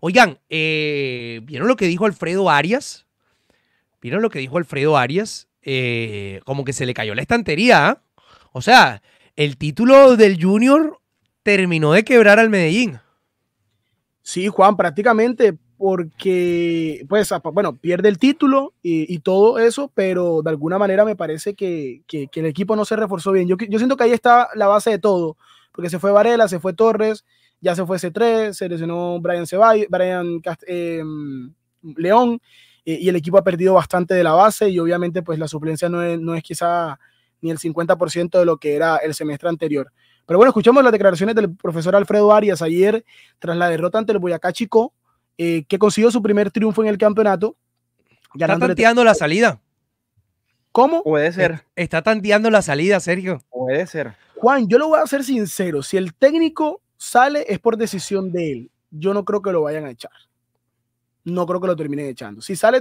Oigan, eh, ¿vieron lo que dijo Alfredo Arias? ¿Vieron lo que dijo Alfredo Arias? Eh, como que se le cayó la estantería. ¿ah? O sea, el título del Junior terminó de quebrar al Medellín. Sí, Juan, prácticamente, porque, pues, bueno, pierde el título y, todo eso, pero de alguna manera me parece que, el equipo no se reforzó bien. yo siento que ahí está la base de todo, porque se fue Varela, se fue Torres, ya se fue C3, se lesionó Brian, Brian eh, León eh, y el equipo ha perdido bastante de la base y obviamente pues la suplencia no es, quizá ni el 50% de lo que era el semestre anterior. Pero bueno, escuchamos las declaraciones del profesor Alfredo Arias ayer tras la derrota ante el Boyacá Chico, eh, que consiguió su primer triunfo en el campeonato. Está tanteando la salida. ¿Cómo? Puede ser. Está tanteando la salida, Sergio. Puede ser. Juan, yo lo voy a ser sincero. Si el técnico sale es por decisión de él. Yo no creo que lo vayan a echar. No creo que lo terminen echando. Si sale,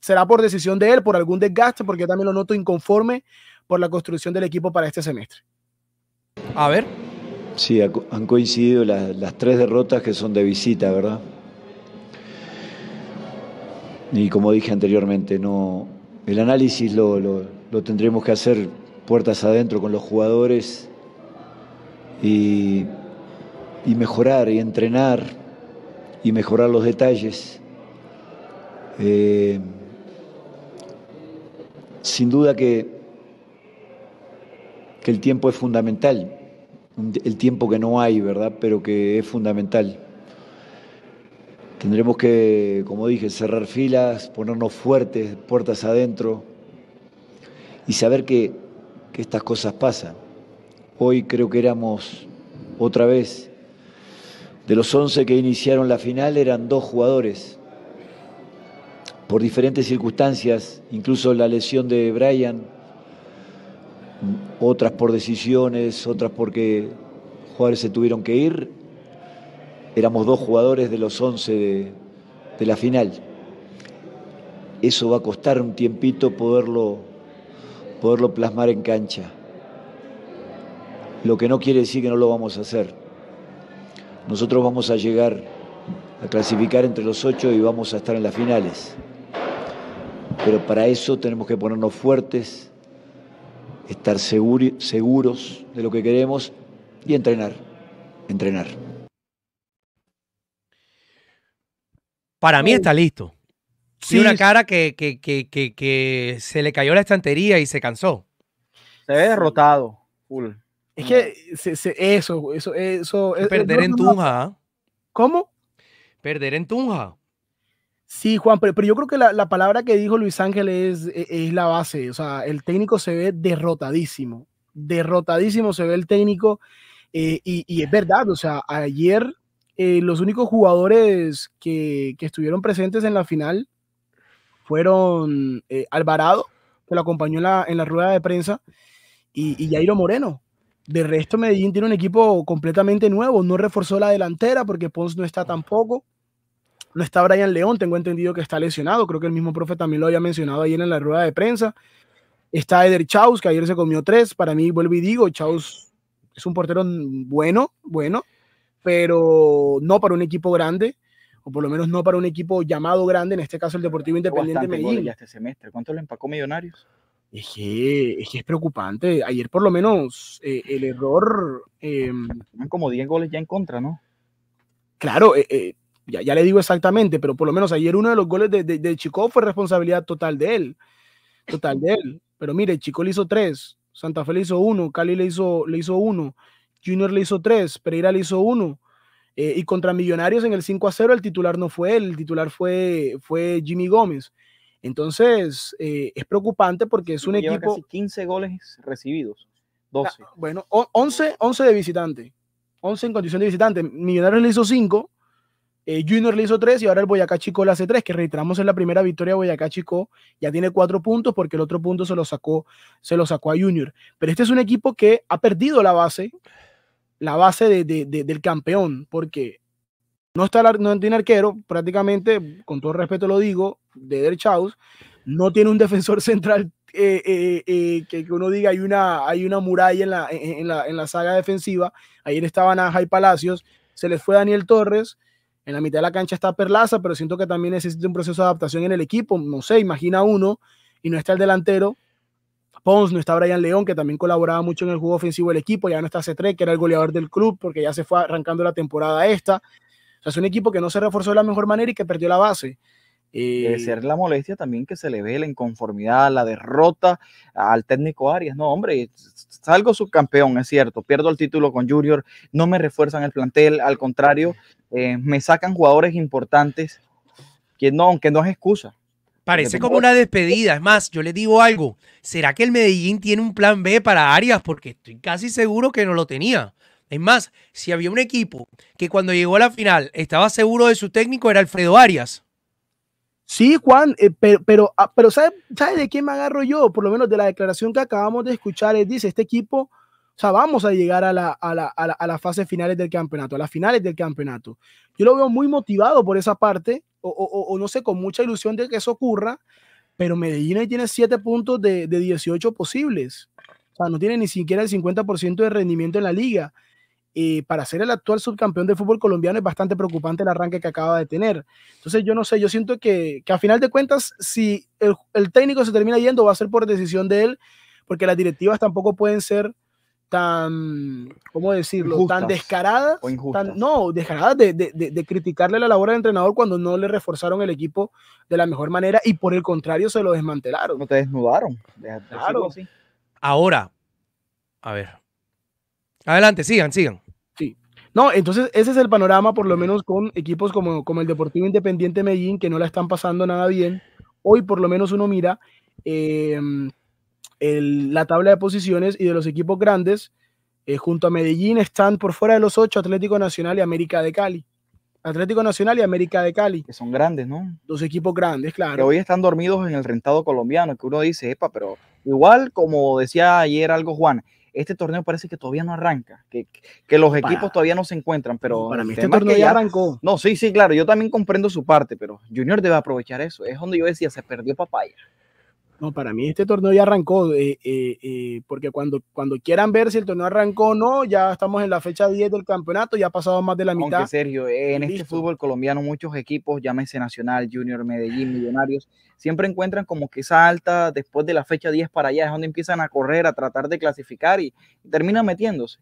será por decisión de él, por algún desgaste, porque también lo noto inconforme por la construcción del equipo para este semestre. A ver. Sí, han coincidido las, tres derrotas que son de visita, ¿verdad? Y como dije anteriormente, no, el análisis lo, lo tendremos que hacer puertas adentro con los jugadores y y mejorar y entrenar y mejorar los detalles. Eh, sin duda que, que el tiempo es fundamental, el tiempo que no hay, ¿verdad? Pero que es fundamental. Tendremos que, como dije, cerrar filas, ponernos fuertes, puertas adentro y saber que, que estas cosas pasan. Hoy creo que éramos otra vez de los 11 que iniciaron la final eran dos jugadores. Por diferentes circunstancias, incluso la lesión de Brian, otras por decisiones, otras porque jugadores se tuvieron que ir, éramos dos jugadores de los 11 de, de la final. Eso va a costar un tiempito poderlo, poderlo plasmar en cancha. Lo que no quiere decir que no lo vamos a hacer. Nosotros vamos a llegar a clasificar entre los ocho y vamos a estar en las finales. Pero para eso tenemos que ponernos fuertes, estar seguros de lo que queremos y entrenar, entrenar. Para mí está listo. Sí, una cara que, que, se le cayó la estantería y se cansó. Se ve derrotado, full. Es que eso, eso, eso. Eh, eh, perder en Tunja. ¿Cómo? Perder en Tunja. Sí, Juan, pero, yo creo que la, palabra que dijo Luis Ángel es, e, es, la base. O sea, el técnico se ve derrotadísimo. Derrotadísimo se ve el técnico. Eh, y, es verdad, o sea, ayer los únicos jugadores que, estuvieron presentes en la final fueron Alvarado, que lo acompañó en la, rueda de prensa, y, y Jairo Moreno, de resto, Medellín tiene un equipo completamente nuevo. No reforzó la delantera porque Pons no está tampoco. No está Brian León, tengo entendido que está lesionado. Creo que el mismo profe también lo había mencionado ayer en la rueda de prensa. Está Eder Chaus, que ayer se comió tres. Para mí, vuelvo y digo, Chaus es un portero bueno, bueno, pero no para un equipo grande, o por lo menos no para un equipo llamado grande, en este caso el Deportivo Independiente Medellín. Este ¿Cuánto le empacó Millonarios? es que, es preocupante. Ayer por lo menos eh, el error... Em, como 10 goles ya en contra, ¿no? Claro, eh, eh, ya, le digo exactamente, pero por lo menos ayer uno de los goles de, Chico fue responsabilidad total de él. Total de él. Pero mire, Chico le hizo tres, Santa Fe le hizo uno, Cali le hizo, le hizo uno, Junior le hizo tres, Pereira le hizo uno. y contra Millonarios en el 5 a 0 el titular no fue él, el titular fue, fue Jimmy Gómez. Entonces, eh, es preocupante porque es un equipo... 15 goles recibidos, 12. Ah, bueno, 11, 11 de visitante, 11 en condición de visitante. Millonarios le hizo 5, eh, Junior le hizo 3 y ahora el Boyacá Chico le hace 3, que reiteramos en la primera victoria Boyacá Chico ya tiene 4 puntos porque el otro punto se lo, sacó, se lo sacó a Junior. Pero este es un equipo que ha perdido la base, la base del campeón, porque no, está, no tiene arquero, prácticamente, con todo respeto lo digo, de Der no tiene un defensor central eh, eh, eh, que, uno diga hay una, hay una muralla en la, en, la, saga defensiva. Ayer estaban a y Palacios, se les fue Daniel Torres, en la mitad de la cancha está Perlaza, pero siento que también necesita un proceso de adaptación en el equipo, no sé, imagina uno, y no está el delantero. Pons, no está Brian León, que también colaboraba mucho en el juego ofensivo del equipo, ya no está C3, que era el goleador del club, porque ya se fue arrancando la temporada esta es un equipo que no se reforzó de la mejor manera y que perdió la base. Debe eh, ser la molestia también que se le ve la inconformidad, la derrota al técnico Arias. No, hombre, salgo subcampeón, es cierto, pierdo el título con Junior, no me refuerzan el plantel, al contrario, eh, me sacan jugadores importantes, que no, aunque no es excusa. Parece como una despedida. Es más, yo le digo algo. ¿Será que el Medellín tiene un plan B para Arias? Porque estoy casi seguro que no lo tenía. Es más, si había un equipo que cuando llegó a la final estaba seguro de su técnico era Alfredo Arias. Sí, Juan, eh, pero, pero, ah, ¿sabes sabe de qué me agarro yo? Por lo menos de la declaración que acabamos de escuchar, él dice, este equipo, o sea, vamos a llegar a, la, a, la, las fases finales del campeonato, a las finales del campeonato. Yo lo veo muy motivado por esa parte, o, no sé, con mucha ilusión de que eso ocurra, pero Medellín tiene 7 puntos de, de 18 posibles. O sea, no tiene ni siquiera el 50% de rendimiento en la liga y para ser el actual subcampeón de fútbol colombiano es bastante preocupante el arranque que acaba de tener. Entonces yo no sé, yo siento que, que a final de cuentas, si el, técnico se termina yendo, va a ser por decisión de él, porque las directivas tampoco pueden ser tan, ¿cómo decirlo?, tan descaradas, no, descaradas de, criticarle la labor del entrenador cuando no le reforzaron el equipo de la mejor manera y por el contrario se lo desmantelaron. No te desnudaron. Ahora, a ver. Adelante, sigan, sigan. No, entonces ese es el panorama, por lo menos con equipos como, como el Deportivo Independiente Medellín, que no la están pasando nada bien. Hoy por lo menos uno mira em, la tabla de posiciones y de los equipos grandes, eh, junto a Medellín están por fuera de los ocho Atlético Nacional y América de Cali. Atlético Nacional y América de Cali. Que son grandes, ¿no? Dos equipos grandes, claro. Que hoy están dormidos en el rentado colombiano, que uno dice, epa, pero igual como decía ayer algo Juan, este torneo parece que todavía no arranca, que, que los equipos todavía no se encuentran, pero para mí este torneo ya arrancó. No, sí, sí, claro, yo también comprendo su parte, pero Junior debe aprovechar eso. Es donde yo decía, se perdió papaya. No, para mí este torneo ya arrancó, eh, eh, eh, porque cuando, cuando quieran ver si el torneo arrancó o no, ya estamos en la fecha 10 del campeonato, ya ha pasado más de la Aunque, mitad. Sergio, en este fútbol colombiano muchos equipos, llámese Nacional, Junior, Medellín, Millonarios, siempre encuentran como que esa alta después de la fecha 10 para allá, es donde empiezan a correr, a tratar de clasificar y, terminan metiéndose.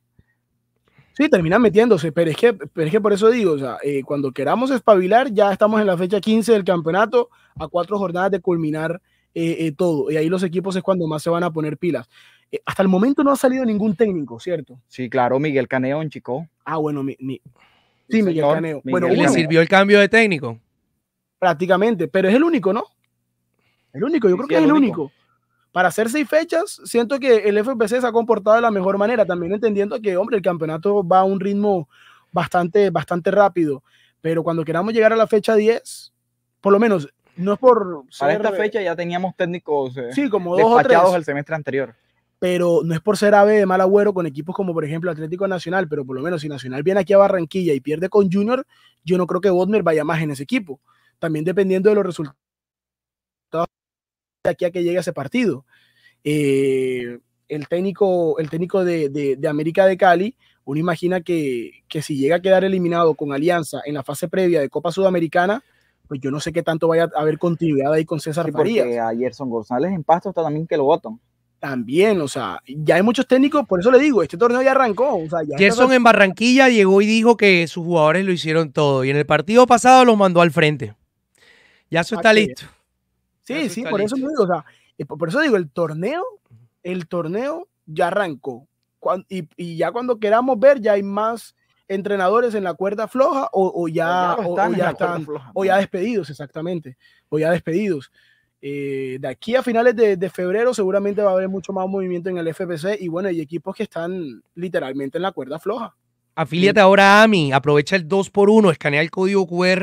Sí, terminan metiéndose, pero es que, pero es que por eso digo, o sea, cuando queramos espabilar, ya estamos en la fecha 15 del campeonato, a cuatro jornadas de culminar eh, eh, todo. Y ahí los equipos es cuando más se van a poner pilas. Eh, hasta el momento no ha salido ningún técnico, ¿cierto? Sí, claro, Miguel Caneón, chico. Ah, bueno, mi, sí, Miguel Caneón. ¿Le sirvió el cambio de técnico? Prácticamente, pero es el único, ¿no? El único, yo creo que es el único. Para hacer seis fechas, siento que el FPC se ha comportado de la mejor manera, también entendiendo que, hombre, el campeonato va a un ritmo bastante, bastante rápido, pero cuando queramos llegar a la fecha 10, por lo menos no es por. Para esta eh, fecha ya teníamos técnicos. Eh, sí, como dos el semestre anterior. Pero no es por ser ave de mal agüero con equipos como, por ejemplo, Atlético Nacional, pero por lo menos si Nacional viene aquí a Barranquilla y pierde con Junior, yo no creo que Bodmer vaya más en ese equipo. También dependiendo de los resultados de aquí a que llegue ese partido. Eh, el técnico, el técnico de, América de Cali, uno imagina que si llega a quedar eliminado con Alianza en la fase previa de Copa Sudamericana, pues yo no sé qué tanto vaya a haber continuidad ahí con César sí, Farías. Porque a González en Pasto está también que lo votan. También, o sea, ya hay muchos técnicos, por eso le digo, este torneo ya arrancó. O Gerson en Barranquilla llegó y dijo que sus jugadores lo hicieron todo y en el partido pasado los mandó al frente. Ya eso está listo. Sí, sí, por eso eso digo, eh, por eso digo, el torneo, el torneo ya arrancó. y, ya cuando queramos ver, ya hay más entrenadores en la cuerda floja o, ya, o ya, están, o ya despedidos, exactamente, o ya despedidos. Eh, de aquí a finales de, febrero seguramente va a haber mucho más movimiento en el FPC y bueno, hay equipos que están literalmente en la cuerda floja. Afíliate ahora a AMI, aprovecha el 2x1, escanea el código QR